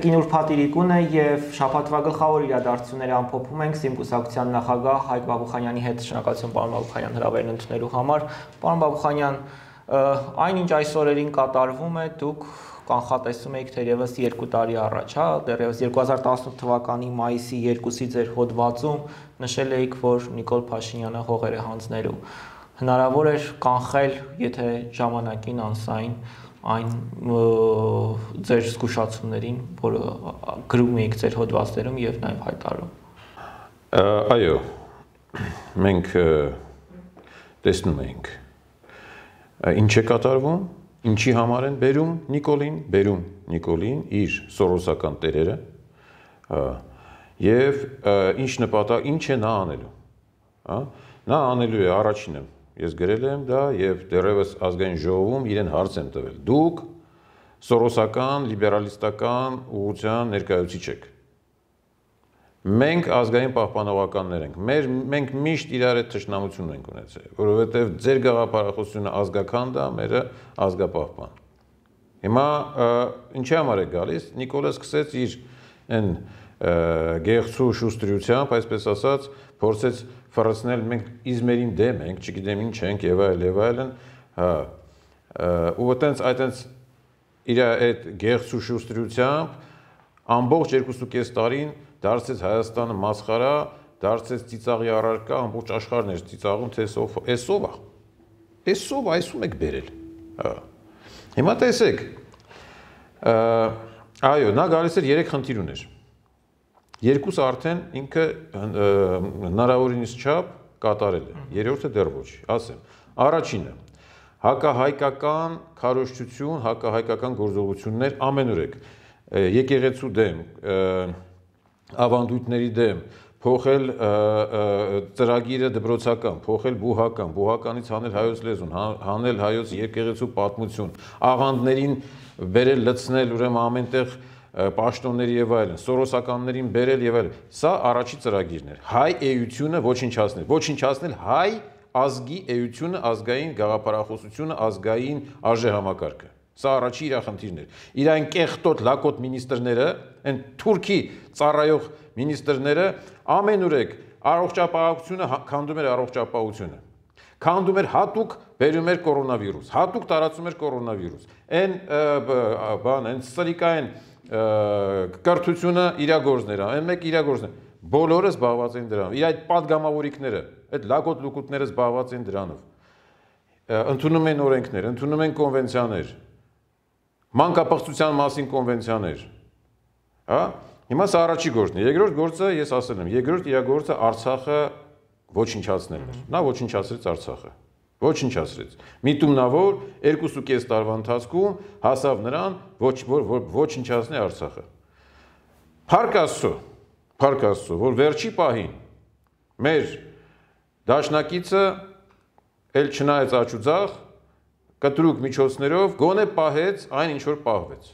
Կինուր Փաթիրիկուն է եւ շաբաթվա գլխավոր իրադարձությունները ամփոփում ենք Սիմ կուսակցության նախագահ Հայկ Բաբուխանյանի հետ շնորհակալություն պարոն Բաբուխանյան հրավերն ընդունելու համար։ Պարոն Բաբուխանյան, այնինչ այս օրերին կատարվում է, դուք կանխատեսում եք թերևս 2 տարի առաջ, հա, դեռևս 2018 թվականի մայիսի 2-ի ձեր հոդվածում նշել էիք, որ Նիկոլ Փաշինյանը հողերը հանձնելու հնարավոր էր կանխել, եթե ժամանակին անսային այն ձեր զգուշացումներին, որը գրում եք ձեր հոդվածներում եւ նաեւ հայտարարում։ Այո։ Մենք տեսնում ենք ինչ է կատարվում, ինչի համար են բերում Նիկոլին, բերում Նիկոլին իր սորոսական տերերը եւ ինչ նպատակ, ինչ է նա անելու։ Հա? Նա անելու է առաջինը Ես գրել եմ դա եւ դեռևս ազգային ժողովում իրեն հարց եմ տվել։ Դուք սորոսական, լիբերալիստական ուղղության ներկայացուցիչ եք։ Մենք ազգային պահպանողականներ ենք։ Մեր մենք միշտ իրար հետ ճշնամություն ենք ունեցել, որովհետեւ ձեր գաղափարախոսությունը ազգական դա, մերը ազգապահպան։ Հիմա ինչի համար է գալիս Նիկոլը սկսեց իր այն գեղեցու շուստրությամբ, այսպես ասած, փորձեց ֆրացնել մենք իզմերին դեմ ենք, չգիտեմ ինչ ենք եւ այլ եւ այլն, հա։ Ու այտենց այտենց իր այդ գեղեցու շուստրությամբ ամբողջ 2.5 տարին դարձեց Հայաստանը մասխարա, դարձեց ծիծաղի առարկա, ամբողջ աշխարհն էր ծիծաղում, թե սով, էսով է։ Էսով այսում եք բերել։ Հա։ Հիմա տեսեք, այո, նա գալիս էր 3 խնդիր ուներ։ Երկուսը արդեն ինքը հնարավորինս չափ կատարել է։ Երրորդը դեռ ոչ, ասեմ։ Առաջինը հակահայկական քարոշչություն, հակահայկական գործողություններ ամենուրեք եկեղեցու դեմ, ավանդույթների դեմ, փոխել ծրագիրը դպրոցական, փոխել բուհական, բուհականից հանել հայոց լեզուն, հա, հանել հայոց եկեղեցու պատմություն, աղանդներին վերել լցնել ուրեմն ամենտեղ պաշտոններ եւ այլն, սորոսականներին բերել եւ այլն։ Սա առաջի ծրագիրն էր։ Հայ էությունը ոչնչացնել, ոչնչացնել հայ ազգի էությունը, ազգային գաղափարախոսությունը, ազգային արժեհամակարգը։ Սա առաջի իր խնդիրն էր։ Իր այն կեղտոտ լակոտ մինիստրները, այն Թուրքի ծառայող մինիստրները ամենուրեք առողջապահությունը հա, քանդում էր առողջապահությունը։ Քանդում էր հատուկ բերում էր կորոնավիրուս, հատուկ տարածում էր կորոնավիրուս։ Այն բան, այն ստրիկային կրթությունը իրագործներ, այն մեկ իրագործներ։ Բոլորը զբաղված են դրանով։ Իր այդ падգամավորիկները, այդ լակոտ լուկուտները զբաղված են դրանով։ Ընթանում են օրենքներ, ընթանում են կոնվենցիաներ։ Մանկապղծության մասին կոնվենցիաներ։ Հա? Հիմա սա առաջի գործն է։ Երկրորդ գործը ես ասել եմ, երկրորդ իրագործը Արցախը ոչնչացնելն էր։ Նա ոչնչացրեց Արցախը։ Ոչինչ ասրեց։ Միտումնավոր 2.5 տարվա ընթացքում հասավ նրան ոչ որ ոչնչացնի Արցախը։ Փառք Աստծո, փառք Աստծո, որ վերջի պահին մեր դաշնակիցը ել չնայեց աչուձախ կտրուկ միջոցներով գոնե պահեց այն ինչ որ պահվեց։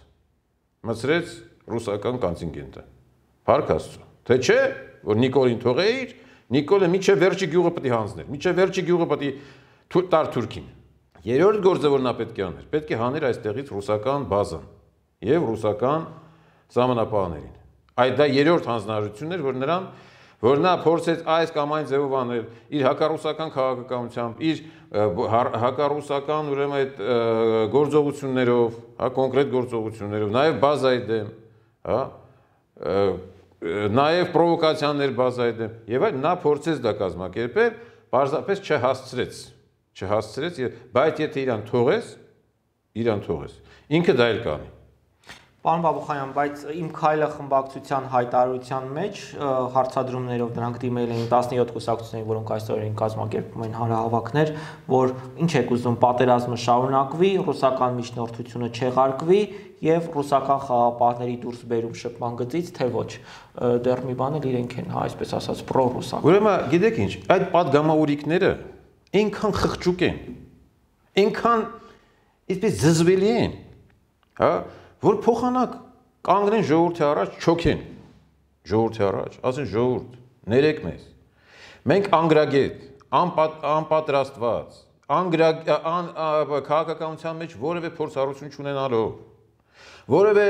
Մծրեց ռուսական կոնտինգենտը։ Փառք Աստծո։ Թե չէ, որ Նիկոլին թողեիր, Նիկոլը միջև վերջի գյուղը պետք է հանձներ, միջև վերջի գյուղը պետք է տար Թուրքին։ Երրորդ գործը որ նա պետք է աներ, պետք է հաներ այստեղից ռուսական բազան եւ ռուսական ժամանակապահներին։ Այդ դա երրորդ հանձնարարությունն էր, որ նրան որ նա փորձեց այս կամ այն ձևով անել իր հակառուսական քաղաքականությամբ, իր հա-, հակառուսական ուրեմն այդ գործողություններով, հա կոնկրետ գործողություններով, նաև բազայի դեմ, հա նաև պրովոկացիաներ բազայի դեմ։ Եվ այդ նա փորձեց դա կազմակերպել, պարզապես չհասցրեց չհասցրեց, բայց եթե իրան թողես, իրան թողես։ Ինքը դա էլ կանի։ Պարոն Բաբուխայան, բայց իմ քայլը խմբակցության հայտարարության մեջ հարցադրումներով նրանք դիմել էին 17 կուսակցությունների, որոնք այսօր են կազմակերպում են հանրահավաքներ, որ ինչ է կուզում պատերազմը շարունակվի, ռուսական միջնորդությունը չեղարկվի եւ ռուսական խաղապահների դուրս բերում շփման գծից, թե ոչ։ Դեռ մի բան էլ իրենք են, հա, այսպես ասած, պրոռուսական։ Ուրեմն, գիտեք ինչ, այդ падգամաուրիկները Ինքան խղճուկ են։ Ինքան այսպես զզվելի են, հա, որ փոխանակ կանգնեն ժողովրդի առաջ, չոքեն ժողովրդի առաջ, ասեն ժողովուրդ, ներեք մեզ։ Մենք անգրագետ, անպատրաստված, անգրագ ան քաղաքականության մեջ որևէ փորձառություն չունենալով որևէ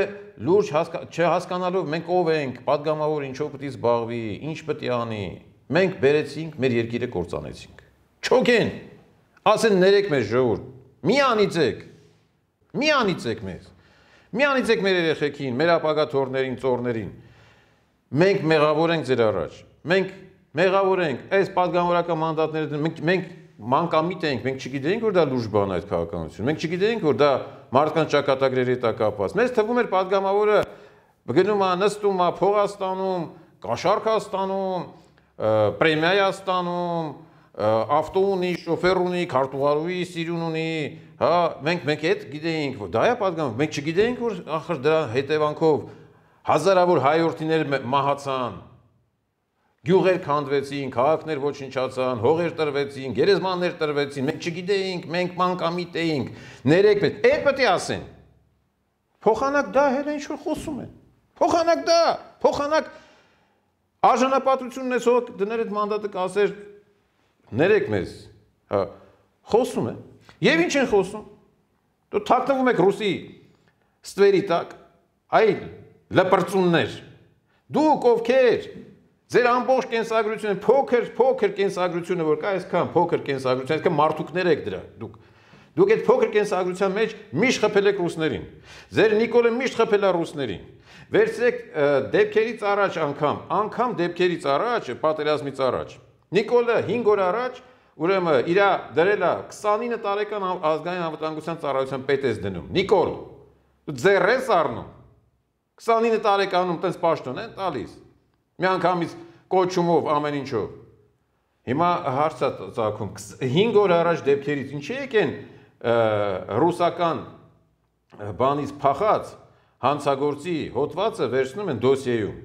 լուրջ չհասկանալով մենք ով ենք, падգամավոր ինչով պետք է զբաղվի, ինչ պետք է անի։ Մենք բերեցինք, մեր երկիրը կործանեցինք չոքեն, ասեն ներեք մեզ ժողովուրդ, մի անիցեք, մի անիցեք մեզ, մի անիցեք մեր երեխեքին, մեր ապագա թորներին, ծորներին, մենք մեղավոր ենք ձեր առաջ, մենք մեղավոր ենք, այս պատգամորական մանդատները, մենք մանկամիտ ենք, մենք չգիտեինք, որ դա լուրջ բան այդ քաղաքականությունը։ Մենք չգիտեինք, որ դա մարդկանց ճակատագրերի հետ է կապված։ Մեզ թվում էր падգամավորը գնում է, նստում է, փող է ստանում, կաշառք է ստանում, պրեմիա է ստանում, ավտո ունի, շոֆեր ունի, քարտուղարուի սիրուն ունի, հա, մենք մենք այդ գիտեինք, որ դա է պատգամը, մենք չգիտեինք, որ ախր դրա հետևանքով հազարավոր հայորդիներ մահացան, գյուղեր քանդվեցին, քաղաքներ ոչնչացան, հողեր տրվեցին, գերեզմաններ տրվեցին, մենք չգիտեինք, մենք մանկամիտ էինք, ներեք պետք, այդ պետք է ասեն։ Փոխանակ դա հենց ինչ որ խոսում են։ Փոխանակ դա, փոխանակ արժանապատվությունն է ցող դներ այդ մանդատը կասեր Ներեք մեզ, հա, խոսում են։ Եվ ինչ են խոսում։ Դու թաքնվում եք ռուսի ստվերի տակ, այլ լպրծուններ։ Դուք ովքեր Ձեր ամբողջ կենսագրությունը, փոքր, փոքր կենսագրությունը, որ կա այսքան փոքր կենսագրություն, այսքան մարդուկներ եք դրա։ Դուք Դուք այդ փոքր կենսագրության մեջ միշտ խփել եք ռուսներին։ Ձեր Նիկոլը միշտ խփել է ռուսներին։ Վերցրեք դեպքերից առաջ անգամ, անգամ դեպքերից առաջ, պատերազմից առաջ։ առաջ Նիկոլը 5 օր առաջ ուրեմն իր դրել է 29 տարեկան ազգային անվտանգության ծառայության պետ էս դնում։ Նիկոլ, դու ձեռես առնում։ 29 տարեկանում տենց պաշտոն են տալիս։ Միանգամից կոչումով ամեն ինչով։ Հիմա հարցը ծագում 5 օր առաջ դեպքերից ինչի՞ եք են ռուսական բանից փախած հանցագործի հոդվածը վերցնում են դոսիեյում,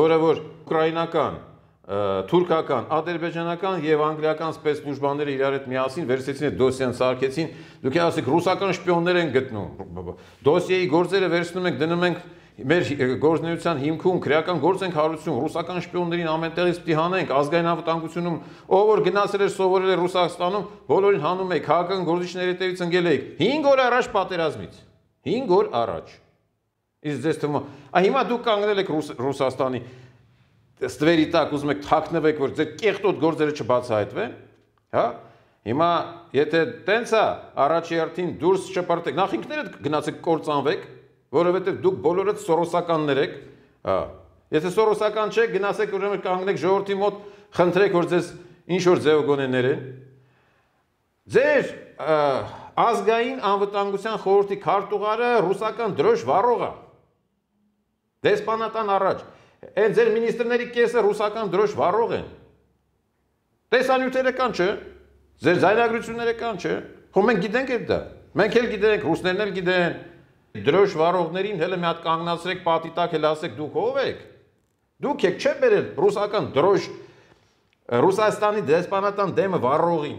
որը որ ուկրաինական որ թուրքական, ադրբեջանական եւ անգլիական սպեցслужբաները իրար հետ միասին վերցեցին այդ դոսիան սարքեցին։ Դուք ասեք ռուսական շպիոններ են գտնում։ Դոսիեի գործերը վերցնում ենք, դնում ենք մեր գործնեության հիմքում քրեական գործ ենք հարուցում, ռուսական շպիոններին ամենտեղից պիտի հանենք, ազգային անվտանգությունում ով որ գնացել էր սովորել էր Ռուսաստանում, բոլորին հանում էի, քաղաքական գործիչների հետևից ընկել էի 5 օր առաջ պատերազմից։ 5 օր առաջ։ Իսկ ձեզ թվում է, հիմա դուք կանգնել եք Ռուսաստանի ստվերի տակ ուզում եք թաքնվեք, որ ձեր կեղտոտ գործերը չբացահայտվեն, հա? Հիմա եթե տենց է, առաջի հերթին դուրս չպարտեք, նախ ինքներդ գնացեք կործանվեք, որովհետև դուք բոլորդ սորոսականներ եք, հա։ Եթե սորոսական չեք, գնացեք ուրեմն կանգնեք ժողովրդի մոտ, խնդրեք, որ ձեզ ինչ որ ձև գոնեներեն։ Ձեր ազգային անվտանգության խորհրդի քարտուղարը ռուսական դրոշ վառող է։ Դեսպանատան առաջ Էն ձեր մինիստրների կեսը ռուսական դրոշ վառող են։ Տեսանյութերը կան, չէ՞։ Ձեր զայնագրությունները կան, չէ՞։ Խո մենք գիտենք այդ դա։ Մենք էլ գիտենք, ռուսներն էլ գիտեն։ Դրոշ վառողներին հələ մի հատ կանգնացրեք պատի տակ, հələ ասեք դուք ով եք։ Դուք եք չէ՞ բերել ռուսական դրոշ Ռուսաստանի դեսպանատան դեմը վառողին։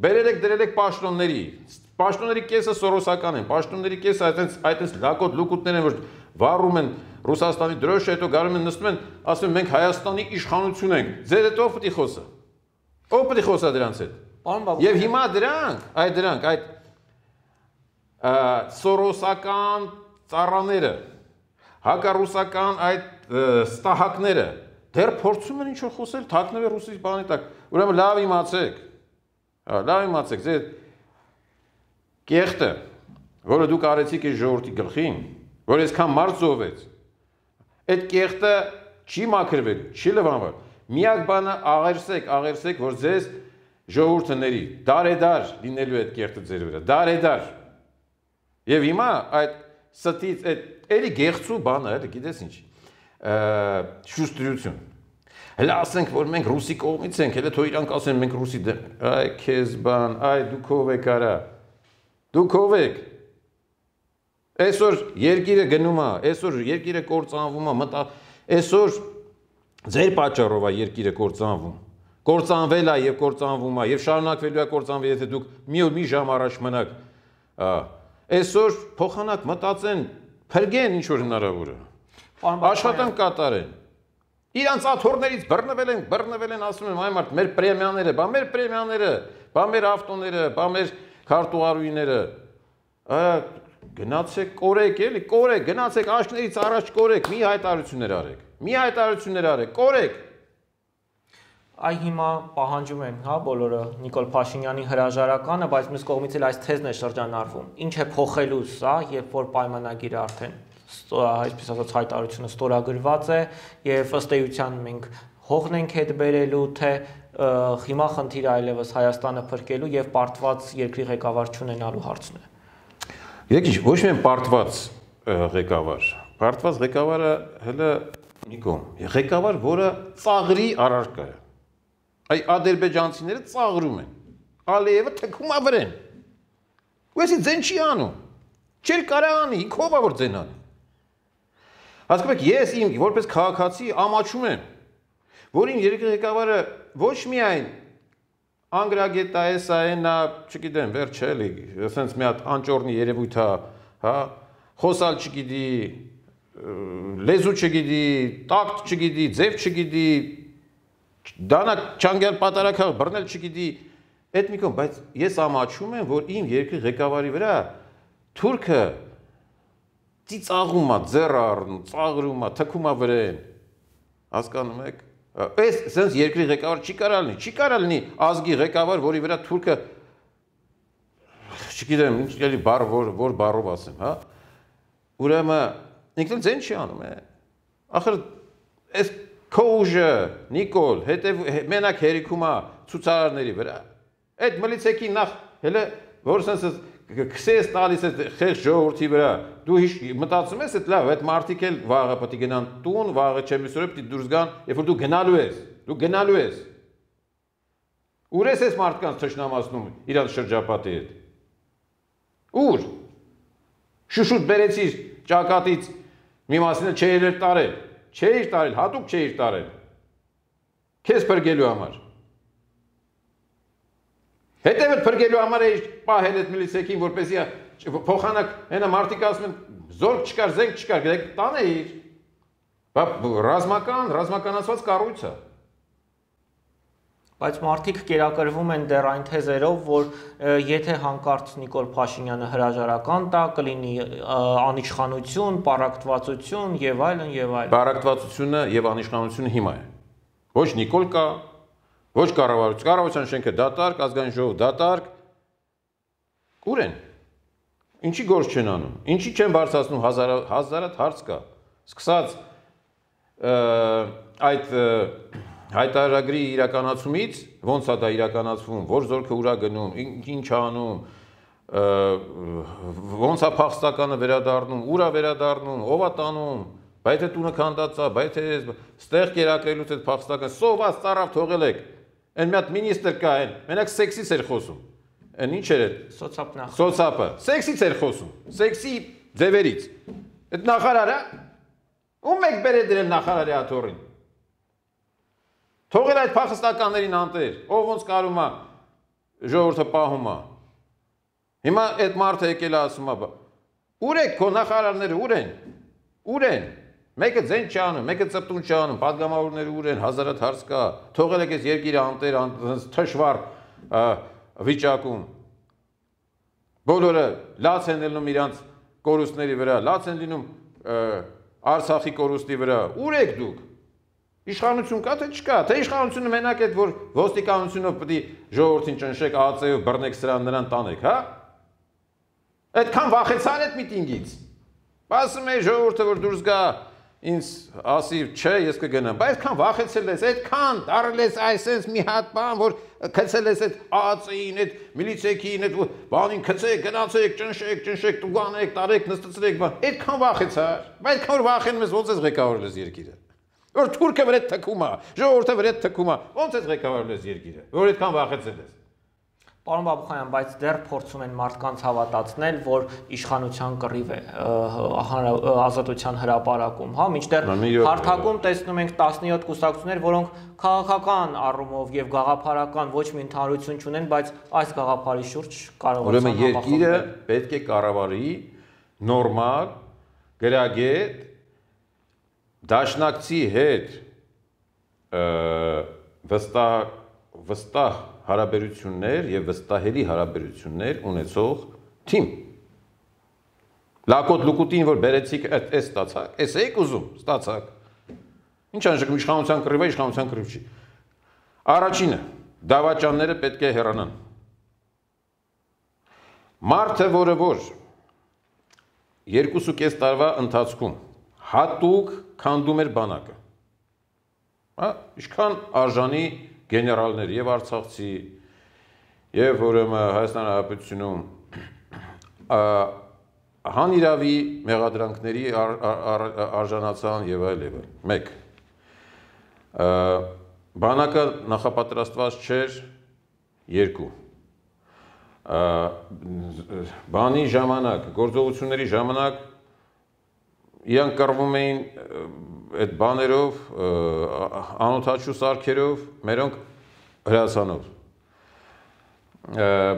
Բերել եք դրել եք պաշտոնների։ Պաշտոնների կեսը սորոսական են, պաշտոնների կեսը այտենց այտենց լակոտ լուկուտներ են, որ վառում են, են Ռուսաստանի դրոշը, հետո գարում են նստում են, ասում են մենք Հայաստանի իշխանություն ենք։ Ձեր հետ ով պետք է խոսա։ Ով պետք է խոսա դրանց հետ։ Պարոն Բաբու։ Եվ հիմա դրանք, այ դրանք, այդ սորոսական ծառաները, հակառուսական այդ ստահակները դեռ փորձում են ինչ որ խոսել, թաքնվել ռուսի բանի տակ։ Ուրեմն լավ իմացեք։ Հա, լավ իմացեք, ձեր կեղտը, որը դուք արեցիք այս ժողովրդի գլխին, որ այսքան մարդ զովեց, այդ կեղտը չի մաքրվել, չի լվանվել։ Միակ բանը աղերսեք, աղերսեք, որ ձեզ ժողովուրդը ների, դարեդար լինելու այդ կեղտը ձեր վրա, դարեդար։ Եվ հիմա այդ ստից այդ էլի գեղցու բանը, էլի գիտես ինչ, շուստրություն։ Հələ ասենք, որ մենք ռուսի կողմից ենք, հələ թող իրանք ասեն մենք ռուսի դեմ։ Այ քեզ բան, այ դու քով եք արա։ Դու քով եք։ Այսօր երկիրը գնում է, այսօր երկիրը կործանվում է, մտա այսօր ձեր պատճառով է երկիրը կործանվում։ Կործանվել է եւ կործանվում է եւ շարունակվելու է կործանվել, եթե դուք մի մի ժամ առաջ մնաք։ Այսօր փոխանակ մտածեն, փրկեն ինչ որ հնարավոր է։ Աշխատանք կատարեն։ Իրանց աթորներից բռնվել են, բռնվել են, ասում եմ, այ մարդ, մեր պրեմիաները, բա մեր պրեմիաները, բա մեր ավտոները, բա մեր քարտուղարուիները, Գնացեք կորեք, էլի, կորեք, գնացեք աչքներից առաջ կորեք, մի հայտարարություններ արեք։ Մի հայտարարություններ արեք, կորեք։ Այ հիմա պահանջում են, հա, բոլորը Նիկոլ Փաշինյանի հրաժարականը, բայց մյուս կողմից էլ այս թեզն է շրջանառվում։ Ինչ է փոխելու սա, հա, երբ որ պայմանագիրը արդեն այսպես ասած հայտարարությունը ստորագրված է եւ ըստ էության մենք հողն ենք հետ բերելու, թե հիմա խնդիրը այլևս Հայաստանը փրկելու եւ պարտված երկրի ղեկավար չունենալու հարցն է։ Գիտեք ինչ, ոչ միայն պարտված ղեկավար, պարտված ղեկավարը հələ մի կողմ, ղեկավար, որը ծաղրի առարկա է։ Այ ադրբեջանցիները ծաղրում են։ Ալիևը թքում ավրեն։ Ու էսի ձեն չի անում։ Չեր կարա անի, ինքով է որ ձեն անի։ Հասկանում եք, ես իմ որպես քաղաքացի ամաչում եմ, որ իմ երկրի ղեկավարը ոչ միայն անգրագետ է, սա է, նա, չգիտեմ, վերջ էլի, ասենց մի հատ անճորնի երևույթ է, հա, խոսալ չգիտի, լեզու չգիտի, տակտ չգիտի, ձև չգիտի, դանա չանգյալ պատարակը բռնել չգիտի, այդ մի կողմ, բայց ես ամաչում եմ, որ իմ երկրի ղեկավարի վրա թուրքը ծիծաղում է, ձեռը առնում, ծաղրում է, թքում է վրեն։ Հասկանում եք Այս սենց երկրի ղեկավար չի կարա լինի, չի կարա լինի ազգի ղեկավար, որի վրա թուրքը չգիտեմ, ինչ էլի բառ որ որ բառով ասեմ, հա։ Ուրեմն ինքն ձեն չի անում է։ Ախր այս քոժը Նիկոլ հետև մենակ հերիքում է ցուցարարների վրա։ Այդ մլիցեկի նախ հələ որ սենց քսես տալիս է խեղ ժողովրդի վրա։ Դու մտածում ես, այդ լավ, այդ մարդիկ էլ վաղը պետք է գնան տուն, վաղը չեմ իսրը պետք է դուրս գան, երբ որ դու գնալու ես, դու գնալու ես։ Ուր ես այս մարդկանց ճշնամացնում իրան շրջապատի հետ։ Ուր։ Շուշուտ բերեցիր ճակատից մի մասինը չէր տարել, չէր տարել, հատուկ չէր տարել։ Քեզ բրգելու համար։ Հետևը փրկելու համար էի պահել այդ միլիցեքին, որպեսզի փոխանակ հենա մարտիկ ասում են զորք չկար, զենք չկար, գրեք տանեիր։ Բա ռազմական, ռազմականացված կառույց է բայց մարդիկ կերակրվում են դեռ այն թեզերով, որ եթե հանկարծ Նիկոլ Փաշինյանը հրաժարական տա, կլինի անիշխանություն, պարակտվածություն եւ այլն եւ այլն։ Պարակտվածությունը եւ անիշխանությունը հիմա է։ Ոչ Նիկոլ կա, Ոչ կառավարություն, կառավարության շենքը դատարկ, ազգային ժողովը դատարկ։ Ուր են։ Ինչի գործ չեն անում։ Ինչի չեն բարձրացնում հազար հազարատ հարց կա։ Սկսած այդ հայտարարագրի իրականացումից ո՞նց է դա իրականացվում, որ զորքը ուրա գնում, ինչ անում, ո՞նց է փախստականը վերադառնում, ուրա վերադառնում, ով է տանում, բայց թե տունը քանդած է, բայց թե ստեղ կերակրելուց այդ փախստականը սոված ծառավ թողել եք։ Այն մի հատ մինիստր կա այն, մենակ սեքսից էր խոսում։ Այն ինչ էր այդ։ Սոցապն ախ։ Սոցապը։ Սեքսից էր խոսում։ Սեքսի ձևերից։ Այդ նախարարը ում եք բերել դրել նախարարի հաթորին։ Թողել այդ փախստականներին անտեր, ով ոնց կարում է ժողովուրդը պահում է։ Հիմա այդ մարդը եկել է ասում է, ուր եք քո նախարարները, ուր են։ Ուր են։ Մեկը ձեն չի անում, մեկը ծպտուն չի անում, падգամավորները ուր են, հազարատ հարց կա։ Թողել եք այս երկիրը անտեր, այնպես թշվառ վիճակում։ Բոլորը լաց են ելնում իրանց կորուստների վրա, լաց են լինում Արցախի կորուստի վրա։ Ուր եք դուք։ Իշխանություն կա թե չկա, թե իշխանությունը մենակ այդ որ ոստիկանությունով պետք ժողովրդին ճնշեք, ԱԱՑ-ով բռնեք սրան նրան տանեք, հա՞։ Այդքան վախեցան այդ միտինգից։ Ասում է ժողովուրդը որ դուրս գա ինձ ասի, չէ, ես կգնամ, բայց քան վախեցել ես, այդքան դարել ես այսպես մի հատ բան, որ գցել ես այդ ԱԱՑ-ին, այդ միլիցեքին, այդ բանին գցեք, գնացեք, ճնշեք, ճնշեք, տուգանեք, տարեք, նստծրեք, բան։ Այդքան վախեցա, բայց քան որ վախենում ես, ո՞նց ես ղեկավարել ես երկիրը։ Որ թուրքը վրետ թքումա, ժողովուրդը վրետ թքումա, ո՞նց ես ղեկավարել ես երկիրը, որ այդքան վախեցել ես։ Պարոն Բաբուխյան, բայց դեռ փորձում են մարդկանց հավատացնել, որ իշխանության կռիվ է ազատության հրաապարակում, հա, մինչդեռ հարթակում տեսնում ենք 17 կուսակցություններ, որոնք քաղաքական առումով եւ գաղափարական ոչ մի ընդհանրություն չունեն, բայց այս գաղափարի շուրջ կարող են համախմբել։ Ուրեմն երկիրը պետք է կառավարի նորմալ, գրագետ, դաշնակցի հետ վստահ վստահ հարաբերություններ եւ վստահելի հարաբերություններ ունեցող թիմ։ Լակոտ լուկուտին որ բերեցիք, էս ստացաք, էս էիք ուզում, ստացաք։ Ինչ անջկում իշխանության կռիվը, իշխանության կռիվ չի։ Առաջինը՝ դավաճանները պետք է հեռանան։ Մարտը, որը որ 2.5 տարվա ընթացքում հատուկ քանդում էր բանակը։ Հա, ինչքան արժանի գեներալներ եւ արցախցի եւ ուրեմն Հայաստան Հանրապետությունում հանիրավի մեղադրանքների արժանացան եւ այլ եւ այլ։ 1 Բանակը նախապատրաստված չէր 2 բանի ժամանակ, գործողությունների ժամանակ իրանք կռվում էին այդ բաներով անօթաչու սարքերով մերոնք հրացանով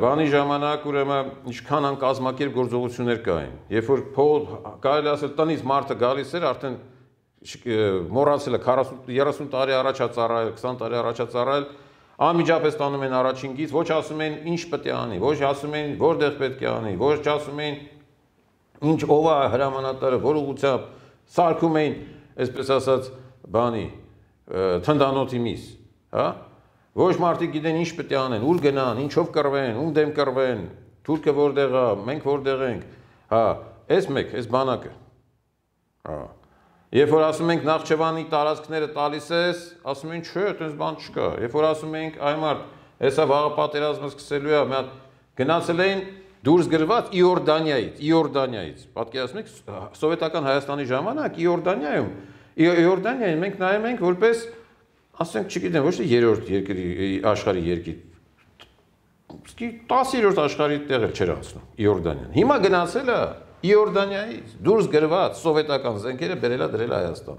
բանի ժամանակ ուրեմն ինչքան ան կազմակերպ գործողություններ կային երբ որ փոլ կարելի ասել տնից մարտը գալիս էր արդեն մոռացել է 40 30 տարի առաջ հაწարայել 20 տարի առաջ հაწարայել անմիջապես տանում են առաջին գից ոչ ասում են ինչ պետք է անի ոչ ասում են որտեղ պետք է անի ոչ ասում են ինչ ով է հրամանատարը որ ուղությամբ սարկում էին այսպես ասած, բանի, թնդանոթի միս, հա? Ոչ մարդիկ գիտեն ինչ պետք է անեն, ուր գնան, ինչով կռվեն, ում դեմ կռվեն, թուրքը որտեղ է, մենք որտեղ ենք, հա, այս մեկ, այս բանակը։ Հա։ Երբ որ ասում ենք Նախճեվանի տարածքները տալիս ես, ասում են չէ, այտենց բան չկա։ Երբ որ ասում ենք այ մարդ, հեսա վաղը պատերազմը սկսելու է, մի հատ գնացել էին դուրս գրված Իորդանիայից, Իորդանիայից։ Պատկերացնու եք սովետական Հայաստանի ժամանակ Իորդանիայում Իորդանիային մենք նայում ենք որպես ասենք չգիտեմ ոչ թե երրորդ երկրի աշխարհի երկիր սկի 10-րդ աշխարհի տեղ էլ չեր անցնում Իորդանիան։ Հիմա գնացել է Իորդանիայից դուրս գրված սովետական զենքերը բերելա դրել Հայաստան,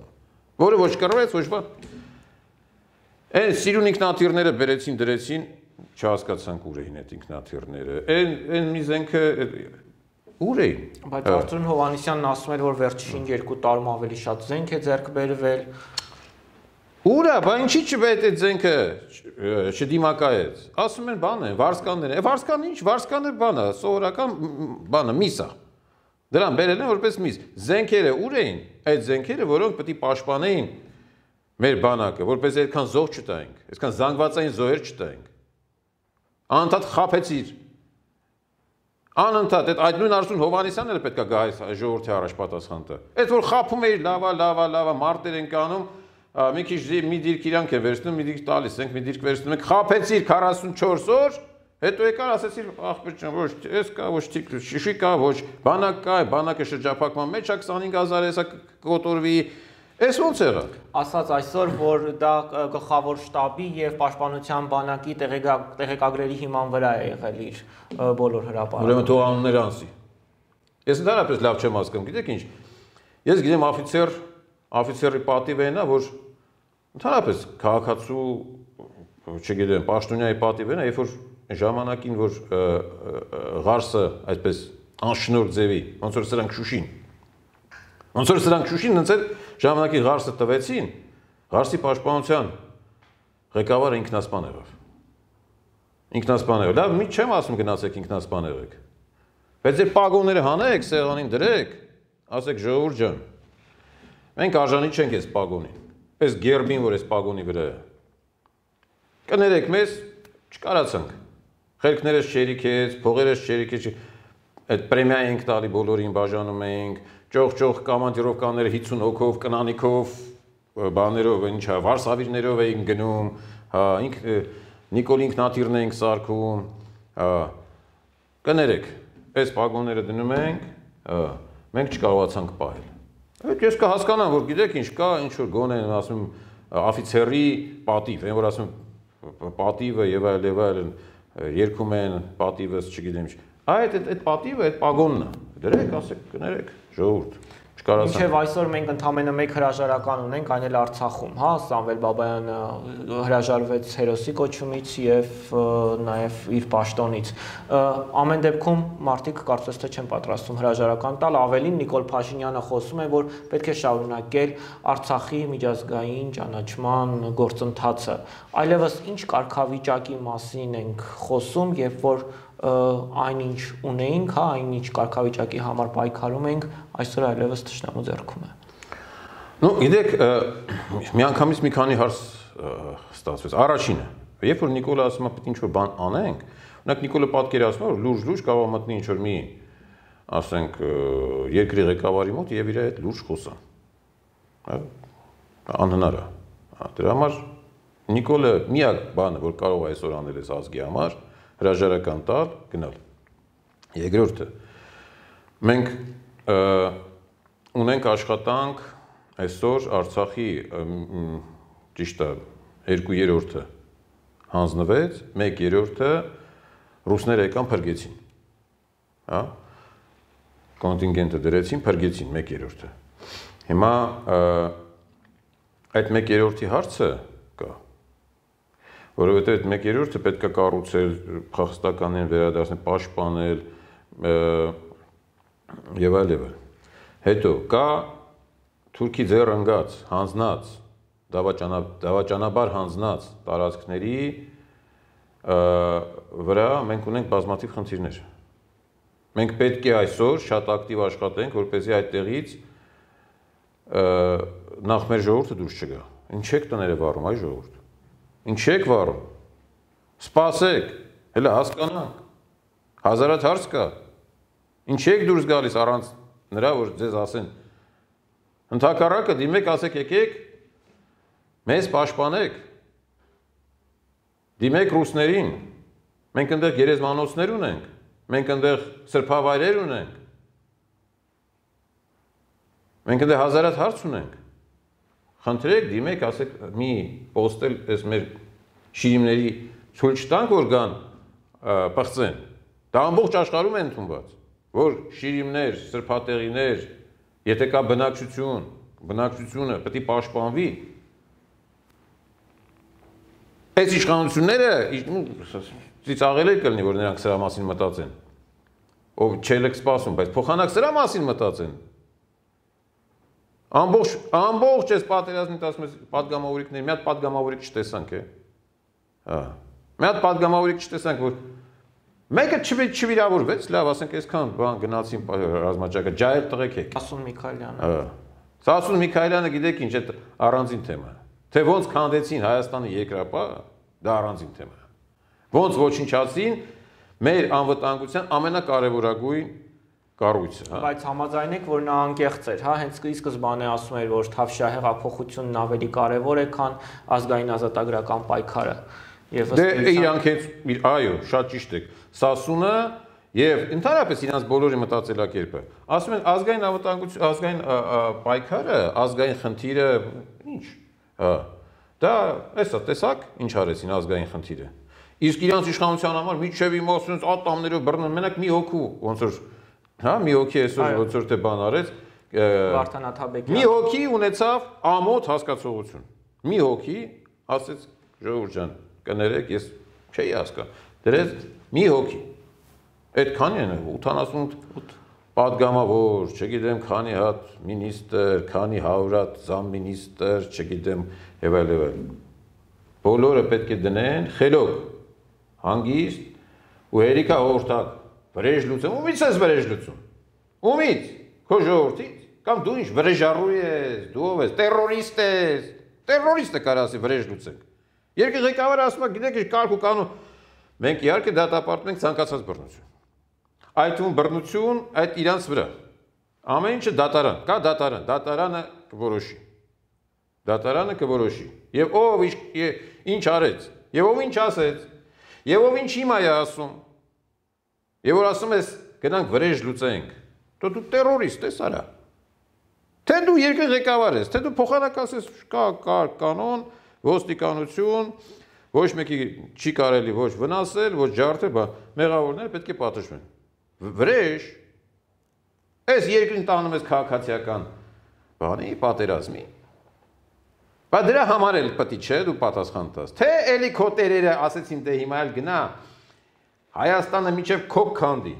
որը ոչ կռվեց, ոչ բան։ Այն սիրուն ինքնաթիռները բերեցին, դրեցին չհասկացանք ուր էին այդ ինքնաթիռները։ Այն այն միզենքը ուր էին։ Բայց Արթուր Հովանեսյանն ասում էր, որ վերջին 2 տարում ավելի շատ զենք է ձեռք բերվել։ Ուրա, բա ինչի՞ չվետ այդ զենքը չդիմակայեց։ Ասում են բան է, վարսկաններ է։ Վարսկանը ինչ, վարսկանը բան է, սովորական բանը միս է։ Դրան բերել են որպես միս։ Զենքերը ուր էին։ Այդ զենքերը, որոնք պետք է պաշտպանեին մեր բանակը, որպես այդքան զոհ չտայինք, այսքան զանգվածային զոհեր չտայինք անընդհատ խափեցիր։ Անընդհատ այդ այդ նույն Արսուն Հովանեսյանն էլ պետքա գա այս ժողովրդի առաջ պատասխան տա։ Այդ որ խափում էիր լավա, լավա, լավա մարտեր ենք անում, մի քիչ մի դիրք իրանք է վերցնում, մի դիրք տալիս ենք, մի դիրք վերցնում ենք, խափեցիր 44 օր, հետո եկար ասեցիր ախպեր ջան, ոչ, էս կա, ոչ թիք, շիշի կա, ոչ, բանակ կա, բանակը շրջափակման մեջ է 25000 էսա կոտորվի, Էս ո՞նց եղավ։ Ասած այսօր, որ դա գլխավոր շտաբի եւ պաշտպանության բանակի տեղեկագրերի հիման վրա է եղել իր բոլոր հրապարակը։ Ուրեմն թող անուններ անսի։ Ես ընդհանրապես լավ չեմ հասկանում, գիտեք ինչ։ Ես գիտեմ օֆիցեր, օֆիցերի պատիվը նա, որ ընդհանրապես քաղաքացու, չգիտեմ, պաշտոնյայի պատիվը նա, երբ որ ժամանակին որ ղարսը այսպես անշնոր ձևի, ոնց որ սրանք շուշին։ Ոնց որ սրանք շուշին, ոնց որ ժամանակին Ղարսը տվեցին, Ղարսի պաշտպանության ղեկավարը ինքնասպան եղավ։ Ինքնասպան եղավ։ Լավ, մի չեմ ասում գնացեք ինքնասպան եղեք։ Բայց ձեր պագոնները հանեք, սեղանին դրեք, ասեք ժողովուրդ ջան, մենք արժանի չենք այս պագոնին։ Այս գերբին, որ այս պագոնի վրա է։ Կներեք մեզ, չկարացանք։ Խելքներս չերիքեց, փողերս չերիքեց, այդ պրեմիա ենք տալի բոլորին բաժանում ենք, ճող-ճող կոմանդիրովկաները 50 հոգով, կնանիքով, բաներով, ինչա, վարսավիրներով էին գնում, հա, ինք Նիկոլ ինքնաթիռն էինք սարքում, հա, կներեք, այս պագոնները դնում ենք, հա, մենք չկարողացանք պահել։ Այդ ես կհասկանամ, որ գիտեք ինչ կա, ինչ որ գոնե ասում աֆիցերի պատիվ, այն որ ասում պատիվը եւ այլ եւ այլ երկում են պատիվս, չգիտեմ ինչ։ Այդ այդ պատիվը, այդ պագոնն է։ Դրեք, ասեք, կներեք։ Ժողովուրդ, չկարասան։ Ինչև այսօր մենք ընդամենը մեկ հրաժարական ունենք անել Արցախում, հա, Սամվել Բաբայանը հրաժարվեց հերոսի կոչումից եւ նաեւ իր պաշտոնից։ Ամեն դեպքում մարդիկ կարծես թե չեն պատրաստվում հրաժարական տալ, ավելին Նիկոլ Փաշինյանը խոսում է, որ պետք է շարունակել Արցախի միջազգային ճանաչման գործընթացը։ Այլևս ինչ կարգավիճակի մասին ենք խոսում, երբ որ այնինչ ունեինք, հա, այնինչ կարգավիճակի համար պայքարում ենք, այսօր այլևս ճշնամու ձեռքում է։ Ну, գիտեք, միանգամից մի քանի հարց ստացվեց։ Առաջինը, երբ որ Նիկոլը ասում է պետք ինչու բան անենք, օրինակ Նիկոլը պատկերացնում է, որ լուրջ-լուրջ կարող մտնի ինչ որ մի, ասենք, երկրի ղեկավարի մոտ եւ իր հետ լուրջ խոսա։ Անհնար է։ Դրա համար Նիկոլը միակ բանը, որ կարող է այսօր անել այս ազգի համար, հրաժարական տալ, գնալ։ Երկրորդը, մենք ունենք աշխատանք այսօր Արցախի ճիշտը 2/3-ը հանձնվեց, 1/3-ը ռուսները եկան փրկեցին։ Հա? Կոնտինգենտը դրեցին, փրկեցին 1/3-ը։ Հիմա այդ 1/3-ի հարցը կա որովհետև այդ 1/3-ը պետք է կառուցել, խախստականին վերադարձնել, պաշտպանել, եւ այլեւը։ Հետո կա Թուրքի ձեռ ընկած, հանձնած, դավաճանա դավաճանաբար հանձնած տարածքների վրա մենք ունենք բազմաթիվ խնդիրներ։ Մենք պետք է այսօր շատ ակտիվ աշխատենք, որպեսզի այդտեղից նախ մեր ժողովուրդը դուրս չգա։ Ինչ եք տները վառում այ ժողովուրդ։ Ինչ եք վառում։ Սպասեք, հələ հասկանանք։ Հազարած հարց կա։ Ինչի եք դուրս գալիս առանց նրա, որ ձեզ ասեն։ Ընթակառակը դիմեք, ասեք եկեք, մեզ պաշտպանեք։ Դիմեք ռուսներին։ Մենք այնտեղ գերեզմանոցներ ունենք, մենք այնտեղ սրբավայրեր ունենք։ Մենք այնտեղ հազարատ հարց ունենք։ Խնդրեք, դիմեք, ասեք մի պոստել այս մեր շիրիմների ցույց տանք, որ գան բացեն։ Դա ամբողջ աշխարհում է ընդունված որ շիրիմներ, սրբատեղիներ, եթե կա բնակչություն, բնակչությունը պետք է պաշտպանվի, Այս իշխանությունները ծիծաղել է կլինի, որ նրանք սրա մասին մտածեն։ Ով չել եք սպասում, բայց փոխանակ սրա մասին մտածեն։ Ամբողջ ամբողջ էս պատերազմի 16 падգամավորիկներ, մի հատ падգամավորիկ չտեսանք, է։ Հա։ Մի հատ падգամավորիկ չտեսանք, որ Մեկը չվիրավորվեց, լավ, ասենք այսքան բան գնացին ռազմաճակը, ջայել տղեկ եք։ Սասուն Միքայելյանը։ Սասուն Միքայելյանը գիտեք ինչ, այդ առանձին թեմա։ Թե ոնց քանդեցին Հայաստանի երկրապա, դա առանձին թեմա։ Ոնց ոչնչացին մեր անվտանգության ամենակարևորագույն կառույցը, հա։ Բայց համաձայնեք, որ նա անկեղծ էր, հա, հենց ի սկզբանե ասում էր, որ Թավշյա հեղափոխությունն ավելի կարևոր է, քան ազգային ազատագրական պայքարը։ Եվ ըստ դե իրանք հենց այո, շատ ճիշտ եք։ Սասունը Եվ ընդհանրապես իրանց բոլորի մտածելակերպը ասում են ազգային անվտանգություն, ազգային պայքարը, ազգային խնդիրը ինչ։ Հա։ Դա էսա, տեսակ, ինչ արեցին ազգային խնդիրը։ Իսկ իրանց իշխանության համար միջև իմաստնից ատամներով բռնեն, մենակ մի հոգու, ոնց որ հա, մի հոգի այսօր ոնց որ թե բան արեց, Վարդան Աթաբեկյան։ Մի հոգի ունեցավ ամոթ հասկացողություն։ Մի հոգի ասեց ժողովուրդ ջան, կներեք, ես չէի հասկա։ Դրեց Մի հոգի։ Այդքան են 88 падգամավոր, չգիտեմ քանի հատ մինիստր, քանի 100 հատ զամմինիստր, չգիտեմ եւ այլ եւ այլ։ Բոլորը պետք է դնեն խելոք, հանգիստ ու հերիքա հորտակ։ Վրեժ լուծում, ումից ես վրեժ լուծում։ Ումից։ Քո ժողովրդից կամ դու ինչ վրեժառու ես, դու ով ես, terrorist ես։ Terrorist-ը կարասի վրեժ լուծենք։ Երկրի ղեկավարը ասում է, գիտեք, ինչ կարգ ու կանոն Մենք իհարկե դատապարտում ենք ցանկացած բռնություն։ Այդ ում բռնություն այդ իրանց վրա։ Ամեն ինչը դատարան, կա դատարան, դատարանը կորոշի։ Դատարանը կորոշի։ Եվ ով ինչ արեց, եւ ով ինչ ասեց, եւ ով ինչ հիմա է ասում։ Եվ որ ասում ես գնանք վրեժ լուծենք, դու դու terrorist ես արա։ Թե դու երկրի ղեկավար ես, թե դու փոխանակաս ես, կա կա կանոն, ոստիկանություն, կա, Ոչ մեկի չի կարելի ոչ վնասել, ոչ ջարդել, բա մեղավորները պետք է պատժվեն։ Վրեժ այս երկրին տանում ես քաղաքացիական բանի պատերազմի։ Բա դրա համար էլ պետք չէ դու պատասխան տաս։ Թե էլի քո տերերը ասեցին դե հիմա էլ գնա Հայաստանը միջև քոք քանդի,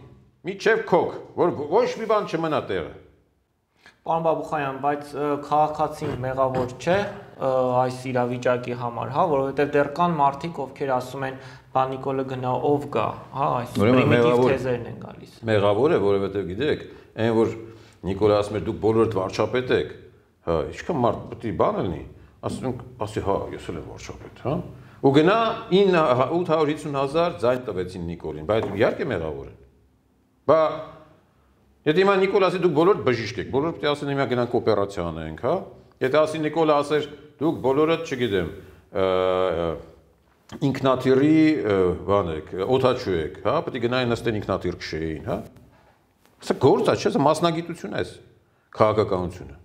միջև քոք, որ ոչ մի բան չմնա տեղը։ Պարոն Բաբուխայան, բայց քաղաքացին մեղավոր չէ այս իրավիճակի համար, հա, որովհետև դեռ կան մարդիկ, ովքեր ասում են, բա Նիկոլը գնա ով գա, հա, այս պրիմիտիվ թեզերն են գալիս։ Մեղավոր է, որովհետև գիտեք, այն որ Նիկոլը ասում էր դուք բոլորդ վարչապետ եք, հա, ինչքան մարդ պետք է բան լինի, ասում ասի հա, ես էլ եմ վարչապետ, հա։ Ու գնա 9 850000 հա, ձայն տվեցին Նիկոլին, բայց իհարկե մեղավոր է։ Բա Եթե հիմա Նիկոլ ասի դուք բոլոր բժիշկ եք, բոլորը պետք է ասեն հիմա գնանք օպերացիա անենք, հա։ Եթե ասի Նիկոլը ասեր դուք բոլորը, չգիտեմ, ինքնաթիռի բան եք, օթաչու եք, հա, պետք է գնային նստեն ինքնաթիռ քշեին, հա։ Սա գործ է, չէ՞, սա մասնագիտություն է, քաղաքականությունը։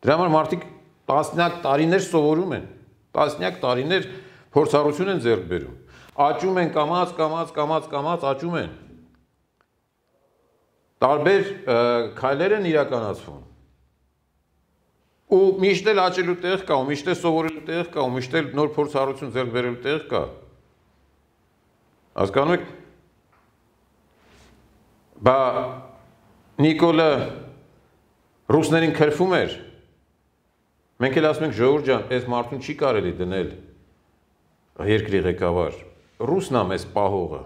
Դրա համար մարդիկ տասնյակ տարիներ սովորում են, տասնյակ տարիներ փորձառություն են ձեռք բերում։ Աճում են կամած, կամած, կամած, կամած աճում են։ կամած, տարբեր քայլեր են իրականացվում։ Ու միշտ էլ աճելու տեղ կա, ու միշտ էլ սովորելու տեղ կա, ու միշտ էլ նոր փորձառություն ձեռք բերելու տեղ կա։ Հասկանում եք։ Բա Նիկոլը ռուսներին քրֆում էր։ Մենք էլ ասում ենք Ժողովուրդ ջան, այս մարդուն չի կարելի դնել երկրի ղեկավար։ Ռուսն է մեզ պահողը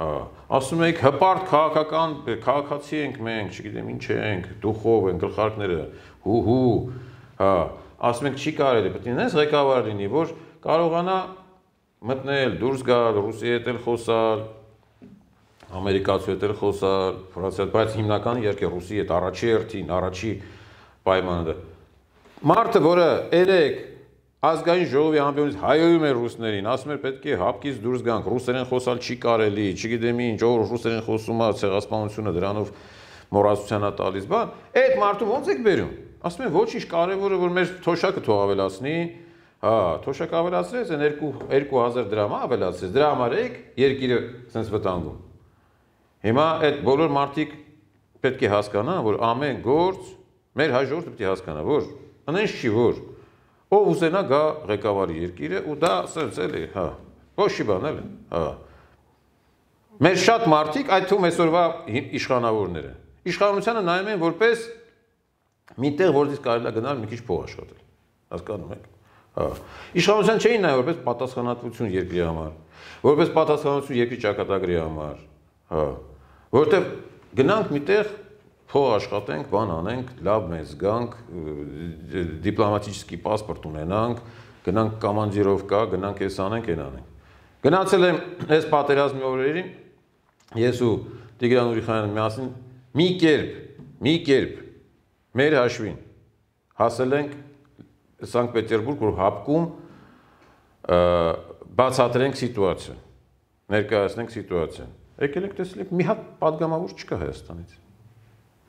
ասում եք հպարտ քաղաքական քաղաքացի ենք մենք, չգիտեմ ինչ ենք, դուխով են գլխարկները, հուհու, հա, ասում ենք չի կարելի, պետք է նես ղեկավար լինի, որ կարողանա մտնել, դուրս գալ, ռուսի հետ էլ խոսալ, ամերիկացու հետ էլ խոսալ, ֆրանսիա, բայց հիմնականը իհարկե ռուսի հետ առաջի հերթին, առաջի պայմանը։ Մարտը, որը երեք ազգային ժողովի ամբիոնից հայոյում էր ռուսներին, ասում էր պետք է հապկից դուրս գանք, ռուսերեն խոսալ չի կարելի, չգիտեմ ինչ, որ ռուսերեն խոսում է, ցեղասպանությունը դրանով մոռացության է տալիս, բան, այդ մարդու ո՞նց եք բերում։ Ասում են ոչինչ կարևորը որ մեր թոշակը թող ավելացնի, հա, թոշակը ավելացրեց, այն 2 2000 դրամ ավելացրեց, դրա համար եք երկիրը sense վտանգում։ Հիմա այդ բոլոր մարդիկ պետք է հասկանան, որ ամեն գործ մեր հայ ժողովուրդը պետք է հասկանա, որ անենց չի որ ով ուզենա գա ղեկավարի երկիրը ու դա ասենց էլի, հա։ Ոչ մի բան էլ, հա։ Մեր շատ մարդիկ, այդ թվում այսօրվա իշխանավորները, իշխանությանը նայում են որպես միտեղ, որտեղ կարելի է գնալ մի քիչ փող աշխատել։ Հասկանում եք։ Հա։ Իշխանության չէին նայում որպես պատասխանատվություն երկրի համար, որպես պատասխանատվություն երկրի ճակատագրի համար, հա։ Որտեղ գնանք միտեղ փող աշխատենք, բան անենք, լավ մեզ գանք, դիպլոմատический паспорт ունենանք, գնանք կոմանդիրովկա, գնանք էս անենք, այն անենք։ Գնացել եմ այս պատերազմի օրերին ես ու Տիգրան Ուրիխանյանը միասին մի կերպ, մի կերպ մեր հաշվին հասել ենք Սանկտ Պետերբուրգ, որ հապկում բացատրենք սիտուացիան, ներկայացնենք սիտուացիան։ Եկել ենք տեսել, մի հատ падգամավոր չկա Հայաստանից։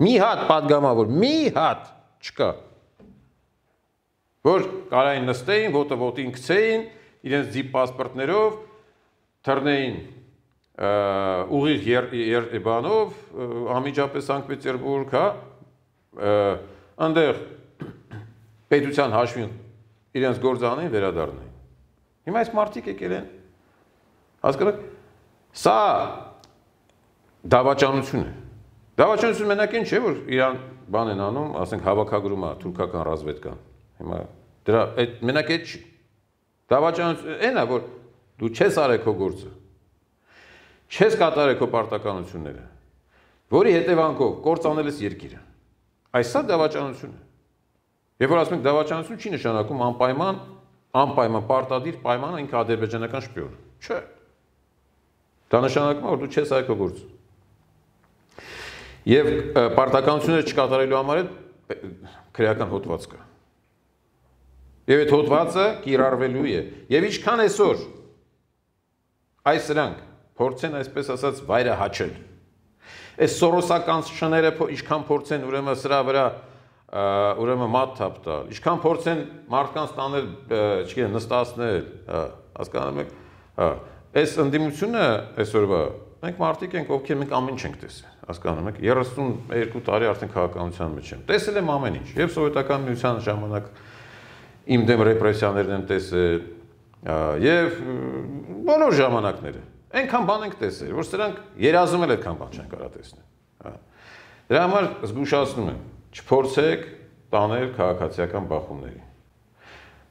Մի հատ падգամավոր, մի հատ չկա։ Որ կարային նստեին, ոտը ոտին գցեին, իրենց ձիպ պասպորտներով թռնեին ուղիղ Երևանով, ամիջապես Սանկտ Պետերբուրգ, հա, այնտեղ պետության հաշվին իրենց գործանին վերադառնային։ Հիմա այս մարտիկ եկել են։ Հասկանաք, սա դավաճանություն է։ Դավաճանություն մենակ ինչ է որ Իրան բան են անում, ասենք հավաքագրում է թուրքական ռազմավետքան։ Հիմա դրա այդ մենակ այդ դավաճանություն այն է որ դու չես արել քո գործը։ Չես կատարել քո պարտականությունները, որի հետևանքով կործանելես երկիրը։ Այսա դավաճանությունն է։ Եվ որ ասենք դավաճանություն չի նշանակում անպայման անպայման պարտադիր պայմանը ինքը ադրբեջանական շպիոն։ Չէ։ Դա նշանակում է որ դու չես արել քո գործը։ Եվ պարտականությունները չկատարելու համար է քրեական հոդված կա։ Եվ այդ հոդվածը կիրառվելու է։ Եվ ինչքան այսօր այս սրանք փորձեն այսպես ասած վայրը հաչել։ Այս սորոսական շները ինչքան փորձեն ուրեմն սրա վրա ուրեմն մատ թափ տալ, ինչքան փորձեն մարդկանց տանել, չգիտեմ, նստացնել, հասկանում եք։ Այս ընդդիմությունը այսօրվա մենք մարդիկ ենք, ովքեր մենք ամեն ինչ ենք տեսել հասկանում եք 32 տարի արդեն քաղաքականության մեջ եմ տեսել եմ ամեն ինչ եւ սովետական միության ժամանակ իմ դեմ ռեպրեսիաներն եմ տեսել եւ բոլոր ժամանակները այնքան բան ենք տեսել որ սրանք երազում էլ այդքան բան չեն կարա տեսնել հա դրա համար զգուշացնում եմ չփորձեք տանել քաղաքացիական բախումների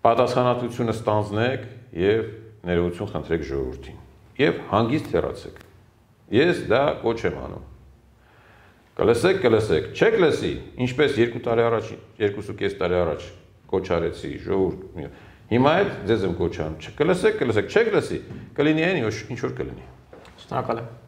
պատասխանատվությունը ստանձնեք եւ ներողություն խնդրեք ժողովրդին եւ հանգիստ հեռացեք ես դա կոչ եմ անում Կլսեք, կլսեք, չեք լսի, ինչպես 2 տարի առաջ, 2.5 տարի առաջ կոչարեցի ժողովուրդ։ Հիմա էլ ձեզ եմ կոչանում, չկլսեք, կլսեք, չեք լսի, կլինի այն ինչ որ կլինի։ Շնորհակալ եմ։